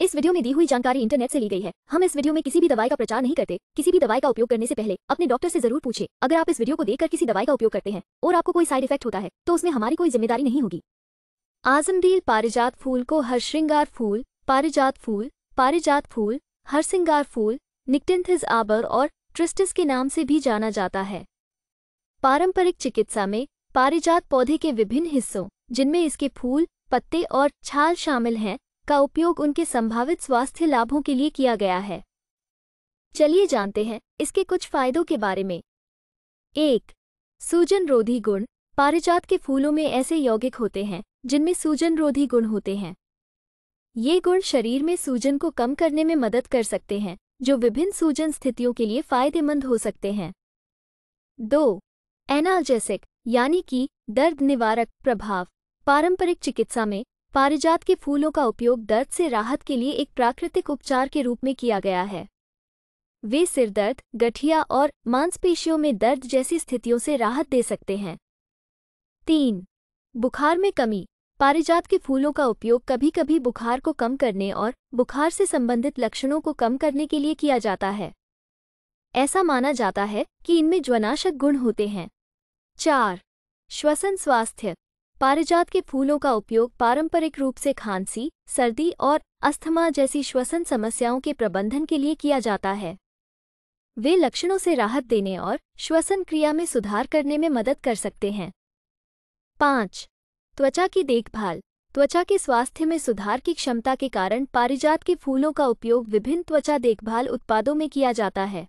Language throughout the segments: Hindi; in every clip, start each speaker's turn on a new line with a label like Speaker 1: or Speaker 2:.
Speaker 1: इस वीडियो में दी हुई जानकारी इंटरनेट से ली गई है हम इस वीडियो में किसी भी दवाई का प्रचार नहीं करते किसी भी दवाई का उपयोग करने से पहले अपने डॉक्टर से जरूर पूछे अगर आप इस वीडियो को देखकर किसी दवाई का उपयोग करते हैं और आपको कोई साइड इफेक्ट होता है तो उसमें हमारी कोई जिम्मेदारी नहीं होगी आजमदील पारिजात फूल को हर श्रृंगार फूल पारिजात फूल पारिजात फूल हर श्रृंगार फूल निकटेंथिस आबर और ट्रिस्टिस के नाम से भी जाना जाता है पारंपरिक चिकित्सा में पारिजात पौधे के विभिन्न हिस्सों जिनमें इसके फूल पत्ते और छाल शामिल हैं का उपयोग उनके संभावित स्वास्थ्य लाभों के लिए किया गया है चलिए जानते हैं इसके कुछ फायदों के बारे में एक सूजन रोधी गुण पारिजात के फूलों में ऐसे यौगिक होते हैं जिनमें सूजन रोधी गुण होते हैं ये गुण शरीर में सूजन को कम करने में मदद कर सकते हैं जो विभिन्न सूजन स्थितियों के लिए फायदेमंद हो सकते हैं दो एनाल्जेसिक यानी कि दर्द निवारक प्रभाव पारंपरिक चिकित्सा में पारिजात के फूलों का उपयोग दर्द से राहत के लिए एक प्राकृतिक उपचार के रूप में किया गया है वे सिरदर्द गठिया और मांसपेशियों में दर्द जैसी स्थितियों से राहत दे सकते हैं तीन बुखार में कमी पारिजात के फूलों का उपयोग कभी कभी बुखार को कम करने और बुखार से संबंधित लक्षणों को कम करने के लिए किया जाता है ऐसा माना जाता है कि इनमें ज्वनाशक गुण होते हैं चार श्वसन स्वास्थ्य पारिजात के फूलों का उपयोग पारंपरिक रूप से खांसी सर्दी और अस्थमा जैसी श्वसन समस्याओं के प्रबंधन के लिए किया जाता है वे लक्षणों से राहत देने और श्वसन क्रिया में सुधार करने में मदद कर सकते हैं पाँच त्वचा की देखभाल त्वचा के स्वास्थ्य में सुधार की क्षमता के कारण पारिजात के फूलों का उपयोग विभिन्न त्वचा देखभाल उत्पादों में किया जाता है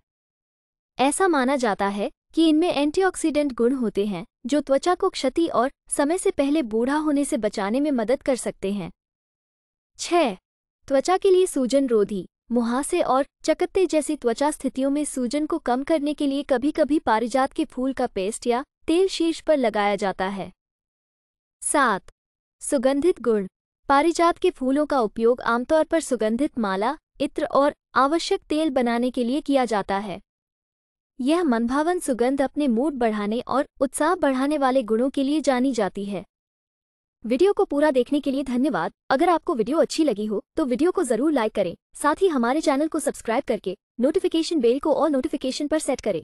Speaker 1: ऐसा माना जाता है कि इनमें एंटीऑक्सीडेंट गुण होते हैं जो त्वचा को क्षति और समय से पहले बूढ़ा होने से बचाने में मदद कर सकते हैं छह त्वचा के लिए सूजन रोधी मुहासे और चकत्ते जैसी त्वचा स्थितियों में सूजन को कम करने के लिए कभी कभी पारिजात के फूल का पेस्ट या तेल शीर्ष पर लगाया जाता है सात सुगंधित गुण पारिजात के फूलों का उपयोग आमतौर पर सुगंधित माला इत्र और आवश्यक तेल बनाने के लिए किया जाता है यह मनभावन सुगंध अपने मूड बढ़ाने और उत्साह बढ़ाने वाले गुणों के लिए जानी जाती है वीडियो को पूरा देखने के लिए धन्यवाद अगर आपको वीडियो अच्छी लगी हो तो वीडियो को जरूर लाइक करें साथ ही हमारे चैनल को सब्सक्राइब करके नोटिफिकेशन बेल को और नोटिफिकेशन पर सेट करें